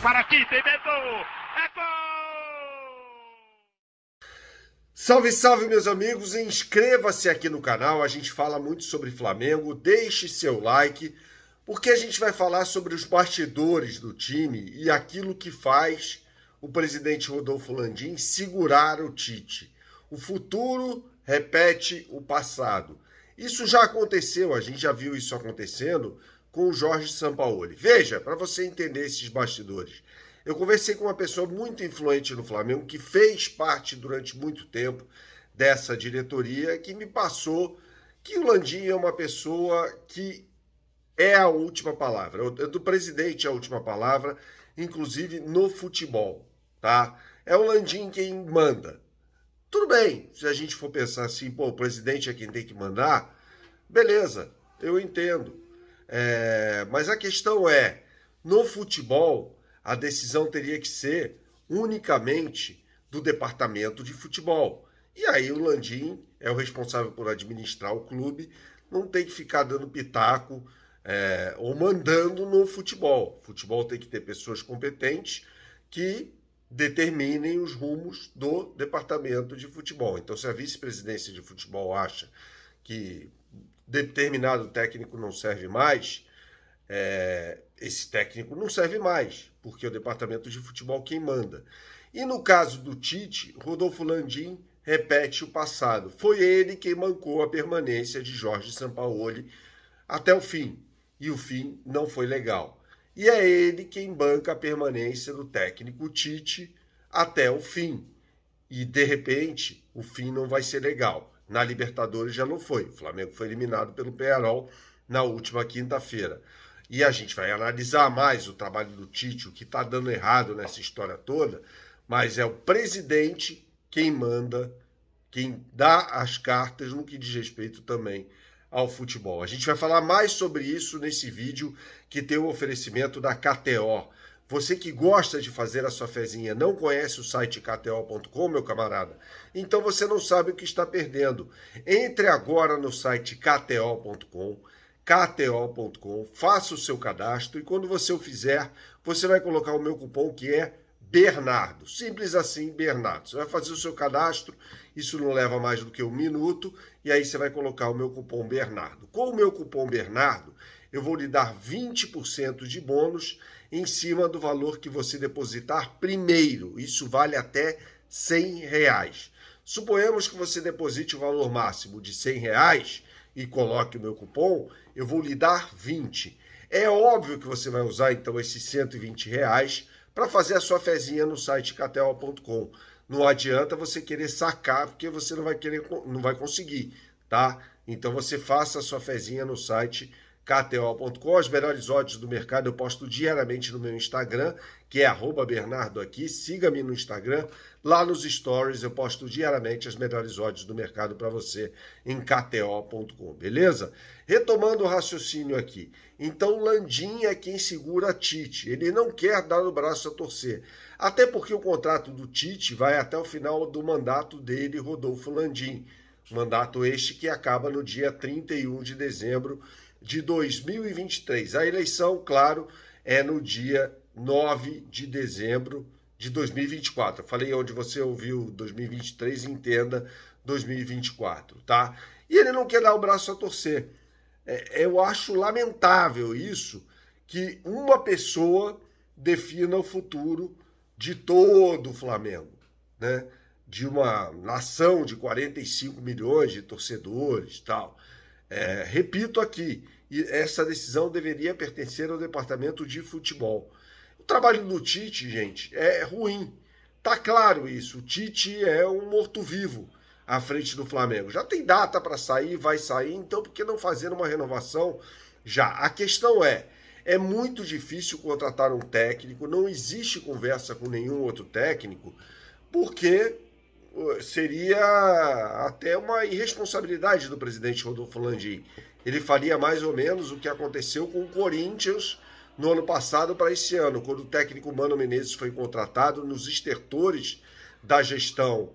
para aqui tem Beto, é gol! Salve, salve, meus amigos, inscreva-se aqui no canal, a gente fala muito sobre Flamengo, deixe seu like, porque a gente vai falar sobre os bastidores do time e aquilo que faz o presidente Rodolfo Landim segurar o Tite. O futuro repete o passado. Isso já aconteceu, a gente já viu isso acontecendo com o Jorge Sampaoli. Veja, para você entender esses bastidores. Eu conversei com uma pessoa muito influente no Flamengo, que fez parte durante muito tempo dessa diretoria, que me passou que o Landim é uma pessoa que é a última palavra. É do presidente é a última palavra, inclusive no futebol, tá? É o Landim quem manda. Tudo bem, se a gente for pensar assim, pô, o presidente é quem tem que mandar, beleza, eu entendo. É, mas a questão é: no futebol, a decisão teria que ser unicamente do departamento de futebol. E aí o Landim é o responsável por administrar o clube, não tem que ficar dando pitaco é, ou mandando no futebol. O futebol tem que ter pessoas competentes que determinem os rumos do departamento de futebol. Então, se a vice-presidência de futebol acha que determinado técnico não serve mais, é, esse técnico não serve mais, porque é o departamento de futebol quem manda. E no caso do Tite, Rodolfo Landim repete o passado. Foi ele quem mancou a permanência de Jorge Sampaoli até o fim. E o fim não foi legal. E é ele quem banca a permanência do técnico Tite até o fim. E de repente, o fim não vai ser legal. Na Libertadores já não foi. O Flamengo foi eliminado pelo Penarol na última quinta-feira. E a gente vai analisar mais o trabalho do Tite, o que está dando errado nessa história toda, mas é o presidente quem manda, quem dá as cartas no que diz respeito também ao futebol. A gente vai falar mais sobre isso nesse vídeo que tem o oferecimento da KTO. Você que gosta de fazer a sua fezinha não conhece o site kto.com, meu camarada, então você não sabe o que está perdendo. Entre agora no site kto.com, kto.com, faça o seu cadastro e quando você o fizer, você vai colocar o meu cupom que é Bernardo. Simples assim, Bernardo. Você vai fazer o seu cadastro, isso não leva mais do que um minuto, e aí você vai colocar o meu cupom Bernardo. Com o meu cupom Bernardo, eu vou lhe dar 20% de bônus em cima do valor que você depositar primeiro. Isso vale até 100 reais. Suponhamos que você deposite o valor máximo de 100 reais e coloque o meu cupom, eu vou lhe dar 20. É óbvio que você vai usar então esses 120 reais para fazer a sua fezinha no site catel.com. Não adianta você querer sacar, porque você não vai querer, não vai conseguir, tá? Então você faça a sua fezinha no site catel.com KTO.com. As melhores odds do mercado eu posto diariamente no meu Instagram, que é Bernardo aqui. Siga-me no Instagram. Lá nos stories eu posto diariamente as melhores odds do mercado para você em KTO.com, beleza? Retomando o raciocínio aqui. Então, Landim é quem segura a Tite. Ele não quer dar o braço a torcer. Até porque o contrato do Tite vai até o final do mandato dele, Rodolfo Landim. Mandato este que acaba no dia 31 de dezembro de 2023. A eleição, claro, é no dia 9 de dezembro de 2024. Eu falei onde você ouviu 2023, entenda 2024, tá? E ele não quer dar o braço a torcer. É, eu acho lamentável isso, que uma pessoa defina o futuro de todo o Flamengo, né? De uma nação de 45 milhões de torcedores, tal. É, repito aqui, e essa decisão deveria pertencer ao departamento de futebol. O trabalho do Tite, gente, é ruim. Tá claro isso. O Tite é um morto-vivo à frente do Flamengo. Já tem data para sair, vai sair, então por que não fazer uma renovação já? A questão é, é muito difícil contratar um técnico, não existe conversa com nenhum outro técnico, porque eh, seria até uma irresponsabilidade do presidente Rodolfo Landim ele faria mais ou menos o que aconteceu com o Corinthians no ano passado para esse ano, quando o técnico Mano Menezes foi contratado nos estertores da gestão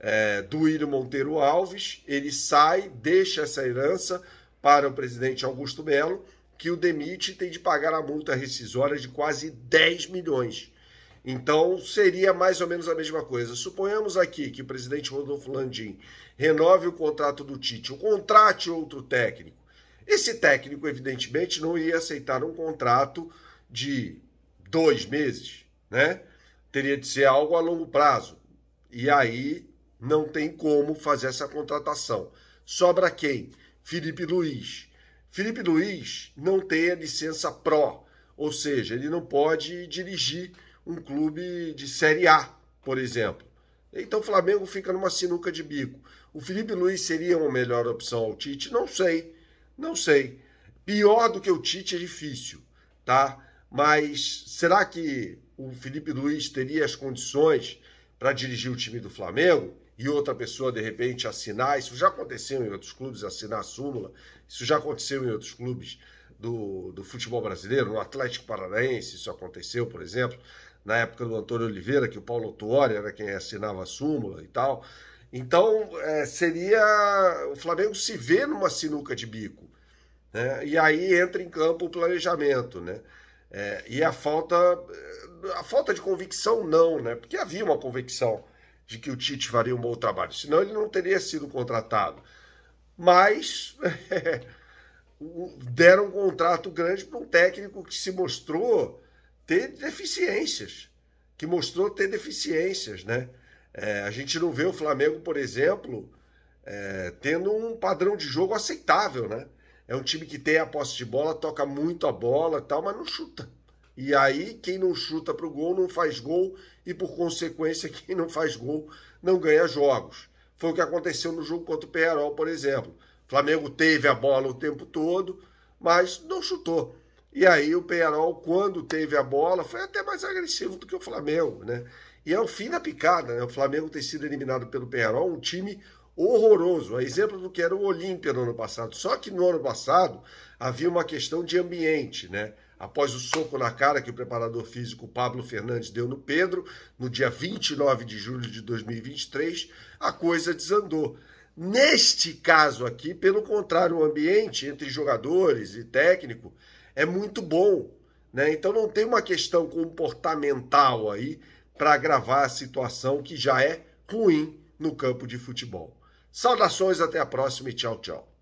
é, do Írio Monteiro Alves, ele sai, deixa essa herança para o presidente Augusto Melo, que o demite e tem de pagar a multa rescisória de quase 10 milhões. Então, seria mais ou menos a mesma coisa. Suponhamos aqui que o presidente Rodolfo Landim renove o contrato do Tite, ou contrate outro técnico esse técnico, evidentemente, não iria aceitar um contrato de dois meses, né? Teria de ser algo a longo prazo. E aí não tem como fazer essa contratação. Sobra quem? Felipe Luiz. Felipe Luiz não tem a licença pró, ou seja, ele não pode dirigir um clube de Série A, por exemplo. Então o Flamengo fica numa sinuca de bico. O Felipe Luiz seria uma melhor opção ao Tite? Não sei. Não sei. Pior do que o Tite é difícil, tá? Mas será que o Felipe Luiz teria as condições para dirigir o time do Flamengo e outra pessoa de repente assinar? Isso já aconteceu em outros clubes, assinar a súmula. Isso já aconteceu em outros clubes do, do futebol brasileiro, no Atlético Paranaense, isso aconteceu, por exemplo, na época do Antônio Oliveira, que o Paulo Tuori era quem assinava a súmula e tal. Então, é, seria. O Flamengo se vê numa sinuca de bico. Né? E aí entra em campo o planejamento, né? É, e a falta, a falta de convicção não, né? Porque havia uma convicção de que o Tite faria um bom trabalho, senão ele não teria sido contratado. Mas deram um contrato grande para um técnico que se mostrou ter deficiências, que mostrou ter deficiências, né? É, a gente não vê o Flamengo, por exemplo, é, tendo um padrão de jogo aceitável, né? É um time que tem a posse de bola, toca muito a bola tal, mas não chuta. E aí, quem não chuta para o gol não faz gol, e por consequência, quem não faz gol não ganha jogos. Foi o que aconteceu no jogo contra o Penharol, por exemplo. O Flamengo teve a bola o tempo todo, mas não chutou. E aí, o Penharol, quando teve a bola, foi até mais agressivo do que o Flamengo, né? E é o fim da picada, né? O Flamengo ter sido eliminado pelo Penharol, um time horroroso, a exemplo do que era o Olímpia no ano passado. Só que no ano passado havia uma questão de ambiente, né? Após o soco na cara que o preparador físico Pablo Fernandes deu no Pedro, no dia 29 de julho de 2023, a coisa desandou. Neste caso aqui, pelo contrário, o ambiente entre jogadores e técnico é muito bom. Né? Então não tem uma questão comportamental aí para agravar a situação que já é ruim no campo de futebol. Saudações, até a próxima e tchau, tchau.